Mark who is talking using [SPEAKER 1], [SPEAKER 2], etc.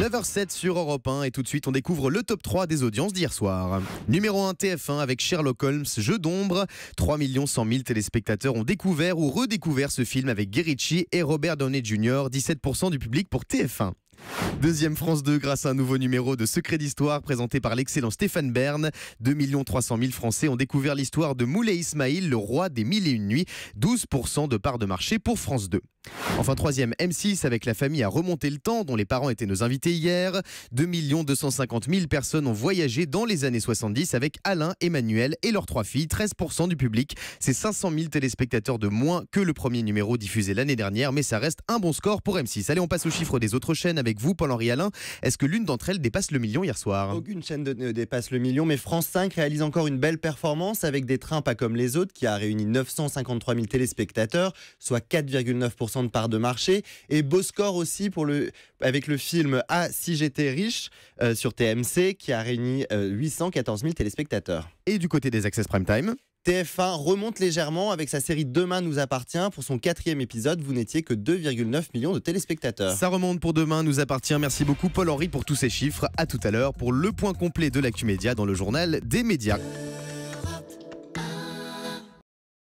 [SPEAKER 1] 9h07 sur Europe 1 et tout de suite on découvre le top 3 des audiences d'hier soir. Numéro 1 TF1 avec Sherlock Holmes, Jeu d'ombre. 3 100 000 téléspectateurs ont découvert ou redécouvert ce film avec Guy et Robert Downey Jr. 17% du public pour TF1. Deuxième France 2 grâce à un nouveau numéro de Secret d'Histoire présenté par l'excellent Stéphane Bern. 2 300 000 Français ont découvert l'histoire de Moulay Ismail, le roi des mille et une nuits. 12% de part de marché pour France 2. Enfin, troisième, M6 avec la famille à remonter le temps, dont les parents étaient nos invités hier. 2 250 000 personnes ont voyagé dans les années 70 avec Alain, Emmanuel et leurs trois filles. 13% du public. C'est 500 000 téléspectateurs de moins que le premier numéro diffusé l'année dernière, mais ça reste un bon score pour M6. Allez, on passe aux chiffres des autres chaînes avec vous, Paul-Henri Alain. Est-ce que
[SPEAKER 2] l'une d'entre elles dépasse le million hier soir Aucune chaîne ne dépasse le million, mais France 5 réalise encore une belle performance avec des trains pas comme les autres qui a réuni 953 000 téléspectateurs, soit 4,9% de part de marché. Et beau score aussi pour le, avec le film Ah, si j'étais riche euh, sur TMC qui a réuni 814 euh, 000 téléspectateurs. Et du côté des Access Prime Time TF1 remonte légèrement avec sa série Demain nous appartient. Pour son quatrième épisode, vous n'étiez que 2,9 millions de téléspectateurs. Ça
[SPEAKER 1] remonte pour Demain nous appartient. Merci beaucoup Paul-Henri pour tous ces chiffres. À tout à l'heure pour le point complet de l'actu média dans le journal des médias.